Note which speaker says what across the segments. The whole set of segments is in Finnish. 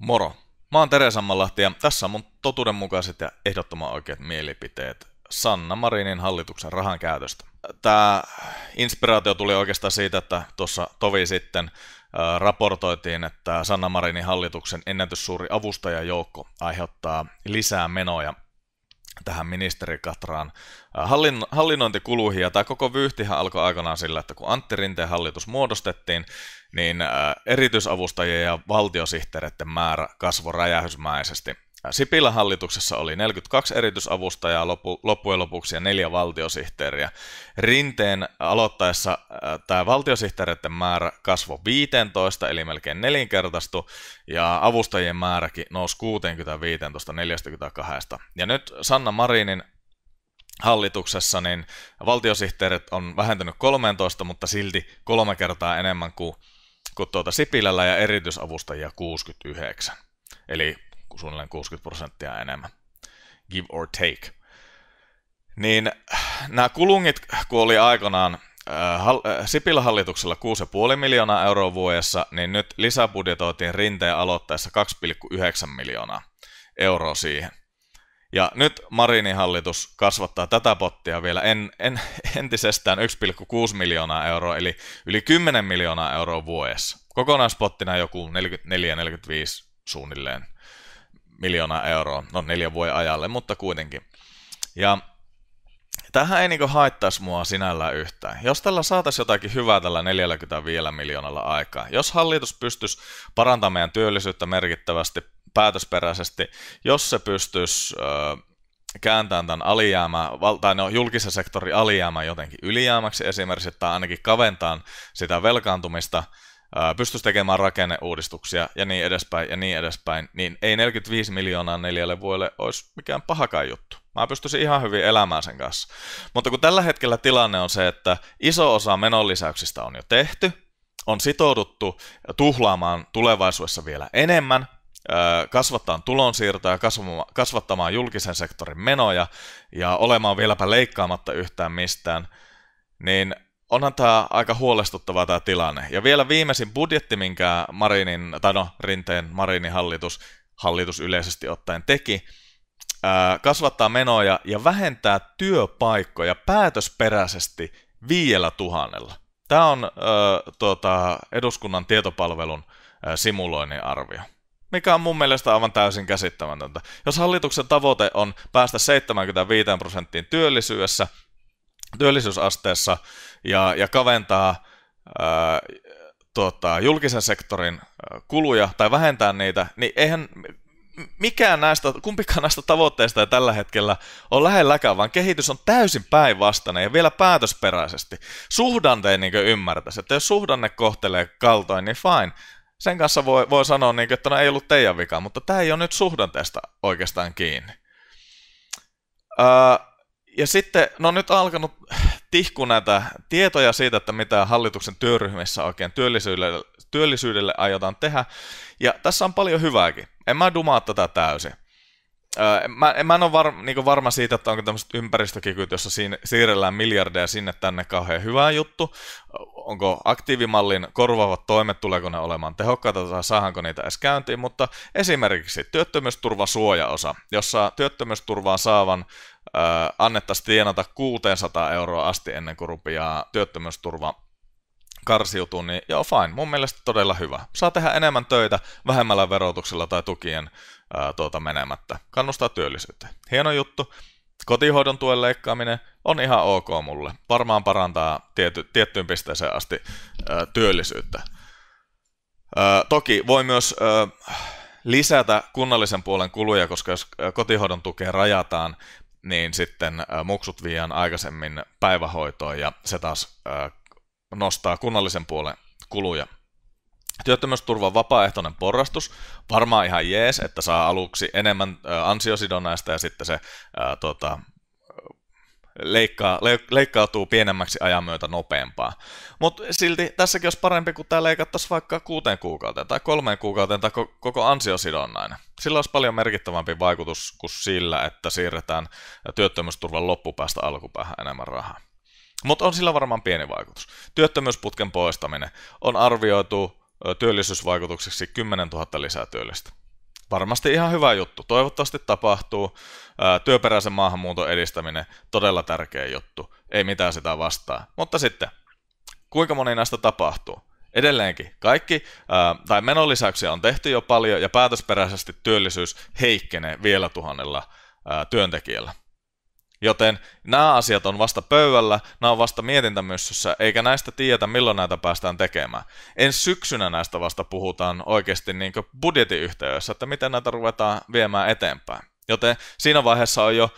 Speaker 1: Moro! Mä oon Tere Sammanlahti ja tässä on mun totuudenmukaiset ja ehdottoman oikeat mielipiteet Sanna Marinin hallituksen rahan käytöstä. Tämä inspiraatio tuli oikeastaan siitä, että tuossa tovi sitten raportoitiin, että Sanna Marinin hallituksen ennätyssuuri avustajajoukko aiheuttaa lisää menoja tähän ministerikatraan. Äh, hallin, hallinnointikuluihin, ja tämä koko vyyhtihän alkoi aikanaan sillä, että kun Antti Rinteen hallitus muodostettiin, niin äh, erityisavustajien ja valtiosihteereiden määrä kasvoi räjähysmäisesti. Sipilän hallituksessa oli 42 erityisavustajaa lopu, loppujen lopuksi ja neljä valtiosihteeriä. Rinteen aloittaessa äh, tämä valtiosihteereiden määrä kasvoi 15, eli melkein nelinkertaistu, ja avustajien määräkin nousi 65 42. Ja nyt Sanna Marinin hallituksessa, niin valtiosihteerit on vähentynyt 13, mutta silti kolme kertaa enemmän kuin, kuin tuota Sipilällä ja erityisavustajia 69. Eli suunnilleen 60 prosenttia enemmän. Give or take. Niin nämä kulungit, kun oli aikanaan äh, äh, Sipilä hallituksella 6,5 miljoonaa euroa vuodessa, niin nyt lisäbudjetoitiin rinteen aloittaessa 2,9 miljoonaa euroa siihen. Ja nyt Marinin hallitus kasvattaa tätä pottia vielä en, en, entisestään 1,6 miljoonaa euroa, eli yli 10 miljoonaa euroa vuodessa. Kokonaispottina joku 44-45 suunnilleen miljoonaa euroa, no neljän vuoden ajalle, mutta kuitenkin. Ja tähän ei niinku haittaisi mua sinällään yhtään. Jos tällä saataisiin jotakin hyvää tällä 45 miljoonalla aikaa, jos hallitus pystyisi parantamaan meidän työllisyyttä merkittävästi päätösperäisesti, jos se pystyisi öö, kääntämään tämän alijäämä, tai no, julkisen sektorin alijäämä jotenkin ylijäämäksi esimerkiksi, tai ainakin kaventaan sitä velkaantumista, pystyisi tekemään rakenneuudistuksia ja niin edespäin ja niin edespäin, niin ei 45 miljoonaa neljälle vuodelle olisi mikään pahakaan juttu. Mä pystyisin ihan hyvin elämään sen kanssa. Mutta kun tällä hetkellä tilanne on se, että iso osa menonlisäyksistä on jo tehty, on sitouduttu tuhlaamaan tulevaisuudessa vielä enemmän, kasvattaa tulonsiirtoja, kasvattamaan julkisen sektorin menoja ja olemaan vieläpä leikkaamatta yhtään mistään, niin – onhan tämä aika huolestuttava tämä tilanne. Ja vielä viimeisin budjetti, minkä Marinin, tai no, Rinteen Marinin hallitus, hallitus yleisesti ottaen teki, kasvattaa menoja ja vähentää työpaikkoja päätösperäisesti vielä tuhannella. Tämä on äh, tuota, eduskunnan tietopalvelun äh, simuloinnin arvio mikä on mun mielestä aivan täysin käsittämätöntä. Jos hallituksen tavoite on päästä 75 prosenttiin työllisyydessä, työllisyysasteessa ja, ja kaventaa ää, tota, julkisen sektorin kuluja tai vähentää niitä, niin eihän mikään näistä, kumpikaan näistä tavoitteista ei tällä hetkellä ole lähelläkään, vaan kehitys on täysin päinvastainen ja vielä päätösperäisesti. Suhdanteen niin ymmärtäisi, että jos suhdanne kohtelee kaltoin, niin fine. Sen kanssa voi, voi sanoa, niin kuin, että no ei ollut teidän vika, mutta tämä ei ole nyt suhdanteesta oikeastaan kiinni. Öö, ja sitten, no nyt alkanut tihku näitä tietoja siitä, että mitä hallituksen työryhmissä oikein työllisyydelle, työllisyydelle aiotaan tehdä. Ja tässä on paljon hyvääkin. En mä dumaa tätä täysin. Mä, mä en ole var, niin varma siitä, että onko tämmöiset ympäristökikyt, jossa siinä, siirrellään miljardeja sinne tänne kauhean hyvä juttu. Onko aktiivimallin korvaavat toimet, tuleeko ne olemaan tehokkaita tai saadaanko niitä edes käyntiin, mutta esimerkiksi työttömyysturvasuojaosa, suojaosa, jossa työttömyysturvaa saavan äh, annettaisiin tienata 600 euroa asti ennen kuin rupeaa työttömyysturva karsiutuu, niin joo fine, mun mielestä todella hyvä. Saa tehdä enemmän töitä vähemmällä verotuksella tai tukien ää, tuota, menemättä. Kannustaa työllisyyteen. Hieno juttu. Kotihoidon tuen leikkaaminen on ihan ok mulle. Varmaan parantaa tiety, tiettyyn pisteeseen asti ää, työllisyyttä. Ää, toki voi myös ää, lisätä kunnallisen puolen kuluja, koska jos kotihoidon tukea rajataan, niin sitten muksut viian aikaisemmin päivähoitoon ja se taas nostaa kunnallisen puolen kuluja. Työttömyysturvan vapaaehtoinen porrastus, varmaan ihan jees, että saa aluksi enemmän ansiosidonnaista ja sitten se ää, tota, leikkaa, leikkautuu pienemmäksi ajan myötä nopeampaa. Mutta silti tässäkin olisi parempi, kun tämä leikattaisiin vaikka kuuteen kuukauteen tai kolmeen kuukauteen tai koko ansiosidonnainen. Sillä olisi paljon merkittävämpi vaikutus kuin sillä, että siirretään työttömyysturvan loppupäästä alkupäähän enemmän rahaa. Mutta on sillä varmaan pieni vaikutus. Työttömyysputken poistaminen on arvioitu työllisyysvaikutukseksi 10 000 lisää työllistä. Varmasti ihan hyvä juttu. Toivottavasti tapahtuu. Työperäisen maahanmuuton edistäminen, todella tärkeä juttu. Ei mitään sitä vastaa. Mutta sitten, kuinka moni näistä tapahtuu? Edelleenkin, kaikki tai menolisäyksiä on tehty jo paljon ja päätösperäisesti työllisyys heikkenee vielä tuhannella työntekijällä. Joten nämä asiat on vasta pöydällä, nämä on vasta mietintämyssyssä, eikä näistä tiedetä milloin näitä päästään tekemään. En syksynä näistä vasta puhutaan oikeasti niin budjetiyhteydessä, että miten näitä ruvetaan viemään eteenpäin. Joten siinä vaiheessa on jo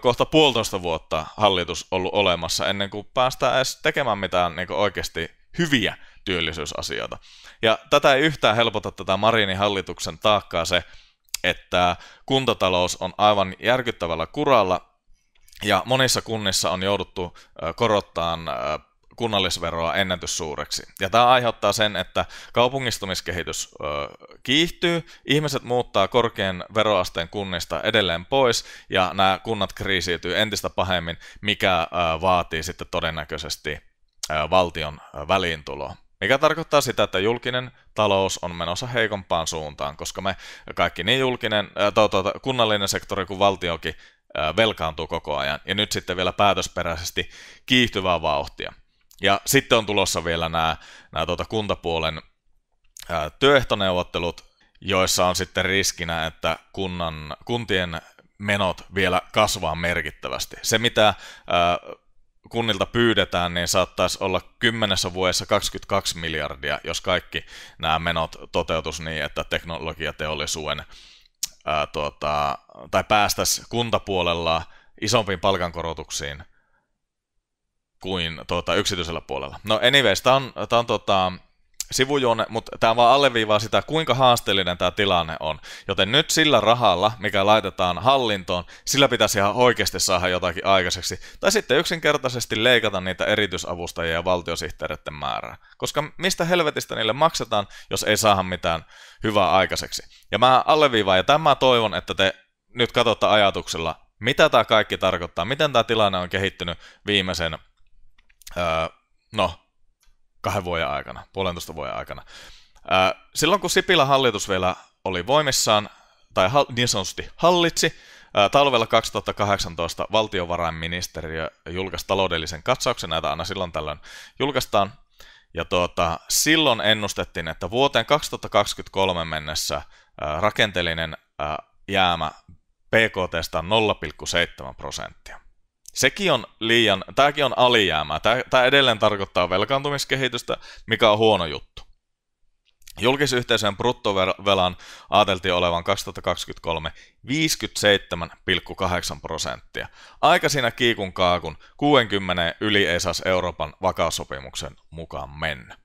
Speaker 1: kohta puolitoista vuotta hallitus ollut olemassa ennen kuin päästään edes tekemään mitään niin oikeasti hyviä työllisyysasioita. Ja tätä ei yhtään helpota tätä Marinin hallituksen taakkaa se, että kuntatalous on aivan järkyttävällä kuralla ja monissa kunnissa on jouduttu korottamaan kunnallisveroa ennätyssuureksi. Ja tämä aiheuttaa sen, että kaupungistumiskehitys kiihtyy, ihmiset muuttaa korkean veroasteen kunnista edelleen pois, ja nämä kunnat kriisiytyy entistä pahemmin, mikä vaatii sitten todennäköisesti valtion väliintuloa. Mikä tarkoittaa sitä, että julkinen talous on menossa heikompaan suuntaan, koska me kaikki niin julkinen, to, to, to, kunnallinen sektori kuin valtiokin velkaantuu koko ajan, ja nyt sitten vielä päätösperäisesti kiihtyvää vauhtia. Ja sitten on tulossa vielä nämä, nämä tuota kuntapuolen työehtoneuvottelut, joissa on sitten riskinä, että kunnan, kuntien menot vielä kasvaa merkittävästi. Se, mitä kunnilta pyydetään, niin saattaisi olla kymmenessä vuodessa 22 miljardia, jos kaikki nämä menot toteutus niin, että teknologiateollisuuden ää, tuota, tai päästäisiin kuntapuolella isompiin palkankorotuksiin kuin tuota, yksityisellä puolella. No anyways, tämä on, tää on tuota, sivujuone, mutta tämä vaan alleviivaa sitä, kuinka haasteellinen tämä tilanne on. Joten nyt sillä rahalla, mikä laitetaan hallintoon, sillä pitäisi ihan oikeasti saada jotakin aikaiseksi. Tai sitten yksinkertaisesti leikata niitä erityisavustajia ja valtiosihteereiden määrää. Koska mistä helvetistä niille maksetaan, jos ei saada mitään hyvää aikaiseksi. Ja mä alleviivaan, ja tämä toivon, että te nyt katsotte ajatuksella, mitä tämä kaikki tarkoittaa, miten tämä tilanne on kehittynyt viimeisen, öö, no, kahden vuoden aikana, puolentoista vuoden aikana. Silloin kun Sipilä hallitus vielä oli voimissaan, tai niin sanotusti hallitsi, talvella 2018 valtiovarainministeriö julkaisi taloudellisen katsauksen, näitä aina silloin tällöin julkaistaan, ja tuota, silloin ennustettiin, että vuoteen 2023 mennessä rakenteellinen jäämä PKTstä on 0,7 prosenttia sekin on liian, tämäkin on alijäämää. Tämä, tämä edelleen tarkoittaa velkaantumiskehitystä, mikä on huono juttu. Julkisyhteisön bruttovelan ajateltiin olevan 2023 57,8 prosenttia. Aika siinä kiikun kaakun 60 yli ei saisi Euroopan vakaussopimuksen mukaan mennä.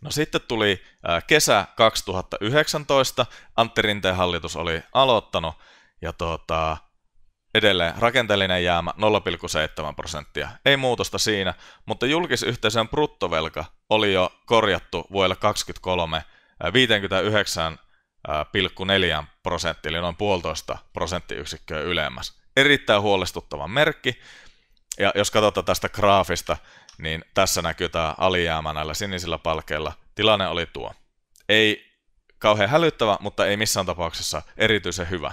Speaker 1: No sitten tuli kesä 2019, Antti Rinteen hallitus oli aloittanut ja tuota, edelleen rakenteellinen jäämä 0,7 prosenttia. Ei muutosta siinä, mutta julkisyhteisön bruttovelka oli jo korjattu vuodelle 2023 59,4 prosenttia, eli noin puolitoista prosenttiyksikköä ylemmäs. Erittäin huolestuttava merkki, ja jos katsotaan tästä graafista, niin tässä näkyy tämä alijäämä näillä sinisillä palkeilla. Tilanne oli tuo. Ei kauhean hälyttävä, mutta ei missään tapauksessa erityisen hyvä.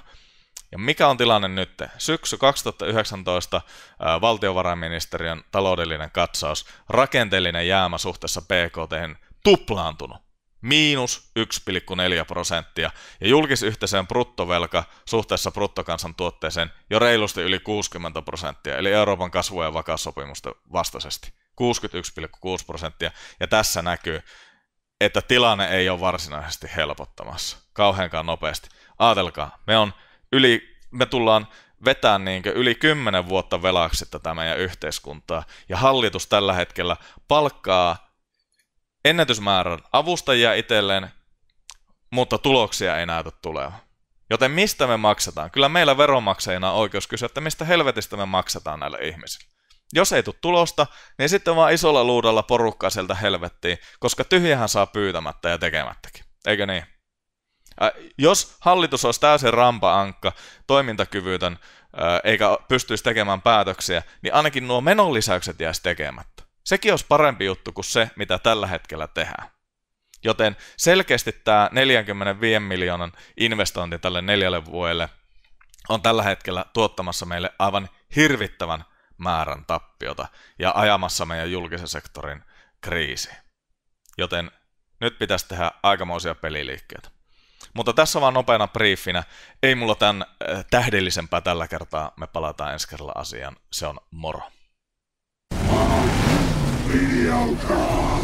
Speaker 1: Ja mikä on tilanne nyt? Syksy 2019 ää, valtiovarainministeriön taloudellinen katsaus, rakenteellinen jäämä suhteessa BKT tuplaantunut. Miinus 1,4 prosenttia ja julkisyhteisöjen bruttovelka suhteessa bruttokansantuotteeseen jo reilusti yli 60 prosenttia, eli Euroopan kasvu- ja vakaussopimusten vastaisesti. 61,6 prosenttia ja tässä näkyy, että tilanne ei ole varsinaisesti helpottamassa kauheankaan nopeasti. Aatelkaa, me on yli, me tullaan vetämään niin yli kymmenen vuotta velaksi tätä meidän yhteiskuntaa. Ja hallitus tällä hetkellä palkkaa ennätysmäärän avustajia itselleen, mutta tuloksia ei näytä tulevan. Joten mistä me maksetaan? Kyllä meillä veronmaksajina on oikeus kysyä, että mistä helvetistä me maksetaan näille ihmisille. Jos ei tule tulosta, niin sitten vaan isolla luudalla porukkaa sieltä helvettiin, koska tyhjähän saa pyytämättä ja tekemättäkin. Eikö niin? jos hallitus olisi täysin rampa-ankka, toimintakyvytön, eikä pystyisi tekemään päätöksiä, niin ainakin nuo menonlisäykset jäisi tekemättä. Sekin olisi parempi juttu kuin se, mitä tällä hetkellä tehdään. Joten selkeästi tämä 45 miljoonan investointi tälle neljälle vuodelle on tällä hetkellä tuottamassa meille aivan hirvittävän määrän tappiota ja ajamassa meidän julkisen sektorin kriisi. Joten nyt pitäisi tehdä aikamoisia peliliikkeitä. Mutta tässä vaan nopeana briefinä. Ei mulla tämän äh, tähdellisempää tällä kertaa. Me palataan ensi kerralla asiaan. Se on moro. Videokaa!